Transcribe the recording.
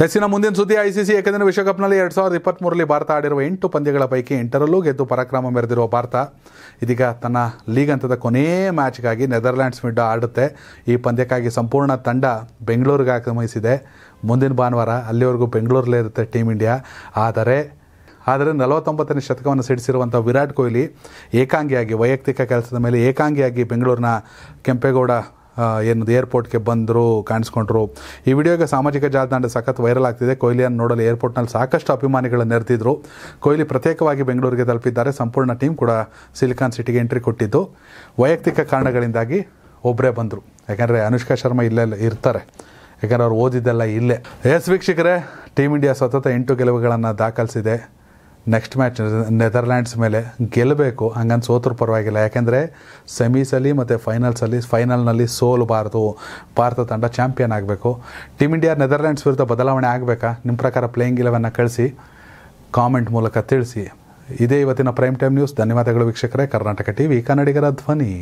ಹೆಚ್ಚಿನ ಮುಂದಿನ ಸುದ್ದಿ ಐಸಿಸಿ ಏಕದಿನ ವಿಶ್ವಕಪ್ನಲ್ಲಿ ಎರಡು ಸಾವಿರದ ಇಪ್ಪತ್ತ್ಮೂರಲ್ಲಿ ಭಾರತ ಆಡಿರುವ ಎಂಟು ಪಂದ್ಯಗಳ ಪೈಕಿ ಎಂಟರಲ್ಲೂ ಗೆದ್ದು ಪರಾಕ್ರಮ ಮೆರೆದಿರುವ ಭಾರತ ಇದೀಗ ತನ್ನ ಲೀಗ್ ಹಂತದ ಕೊನೆಯ ಮ್ಯಾಚ್ಗಾಗಿ ನೆದರ್ಲ್ಯಾಂಡ್ಸ್ ವಿರುದ್ಧ ಆಡುತ್ತೆ ಈ ಪಂದ್ಯಕ್ಕಾಗಿ ಸಂಪೂರ್ಣ ತಂಡ ಬೆಂಗಳೂರಿಗೆ ಆಗಮಿಸಿದೆ ಮುಂದಿನ ಭಾನುವಾರ ಅಲ್ಲಿವರೆಗೂ ಬೆಂಗಳೂರಲ್ಲೇ ಇರುತ್ತೆ ಟೀಮ್ ಇಂಡಿಯಾ ಆದರೆ ಆದರೆ ನಲವತ್ತೊಂಬತ್ತನೇ ಶತಕವನ್ನು ಸಿಡಿಸಿರುವಂಥ ವಿರಾಟ್ ಕೊಹ್ಲಿ ಏಕಾಂಗಿಯಾಗಿ ವೈಯಕ್ತಿಕ ಕೆಲಸದ ಮೇಲೆ ಏಕಾಂಗಿಯಾಗಿ ಬೆಂಗಳೂರಿನ ಕೆಂಪೇಗೌಡ ಏನು ಏರ್ಪೋರ್ಟ್ಗೆ ಬಂದರು ಕಾಣಿಸ್ಕೊಂಡ್ರು ಈ ವಿಡಿಯೋಗೆ ಸಾಮಾಜಿಕ ಜಾಲತಾಣ ಸಖತ್ ವೈರಲ್ ಆಗ್ತಿದೆ ಕೊಹ್ಲಿಯನ್ನು ನೋಡಲು ಏರ್ಪೋರ್ಟ್ನಲ್ಲಿ ಸಾಕಷ್ಟು ಅಭಿಮಾನಿಗಳನ್ನು ನೆರೆದಿದ್ರು ಕೊಹ್ಲಿ ಪ್ರತ್ಯೇಕವಾಗಿ ಬೆಂಗಳೂರಿಗೆ ತಲುಪಿದ್ದಾರೆ ಸಂಪೂರ್ಣ ಟೀಮ್ ಕೂಡ ಸಿಲಿಕಾನ್ ಸಿಟಿಗೆ ಎಂಟ್ರಿ ಕೊಟ್ಟಿದ್ದು ವೈಯಕ್ತಿಕ ಕಾರಣಗಳಿಂದಾಗಿ ಒಬ್ಬರೇ ಬಂದರು ಯಾಕಂದರೆ ಅನುಷ್ಕಾ ಶರ್ಮಾ ಇಲ್ಲೇ ಇರ್ತಾರೆ ಯಾಕಂದರೆ ಅವ್ರು ಓದಿದ್ದೆಲ್ಲ ಇಲ್ಲೇ ಎಸ್ ವೀಕ್ಷಕರೇ ಟೀಮ್ ಇಂಡಿಯಾ ಸತತ ಎಂಟು ಗೆಲುವುಗಳನ್ನು ದಾಖಲಿಸಿದೆ ನೆಕ್ಸ್ಟ್ ಮ್ಯಾಚ್ ನೆದರ್ಲ್ಯಾಂಡ್ಸ್ ಮೇಲೆ ಗೆಲ್ಲಬೇಕು ಹಂಗಂದು ಸೋತ್ರ ಪರವಾಗಿಲ್ಲ ಯಾಕೆಂದರೆ ಸೆಮೀಸಲ್ಲಿ ಮತ್ತು ಫೈನಲ್ಸಲ್ಲಿ ಫೈನಲ್ನಲ್ಲಿ ಸೋಲಬಾರ್ದು ಭಾರತ ತಂಡ ಚಾಂಪಿಯನ್ ಆಗಬೇಕು ಟೀಮ್ ಇಂಡಿಯಾ ನೆದರ್ಲ್ಯಾಂಡ್ಸ್ ವಿರುದ್ಧ ಬದಲಾವಣೆ ಆಗಬೇಕಾ ನಿಮ್ಮ ಪ್ರಕಾರ ಪ್ಲೇಯಿಂಗ್ ಇಲೆವೆನ್ನ ಕಳಿಸಿ ಕಾಮೆಂಟ್ ಮೂಲಕ ತಿಳಿಸಿ ಇದೇ ಇವತ್ತಿನ ಪ್ರೈಮ್ ಟೈಮ್ ನ್ಯೂಸ್ ಧನ್ಯವಾದಗಳು ವೀಕ್ಷಕರೇ ಕರ್ನಾಟಕ ಟಿವಿ ಕನ್ನಡಿಗರ ಧ್ವನಿ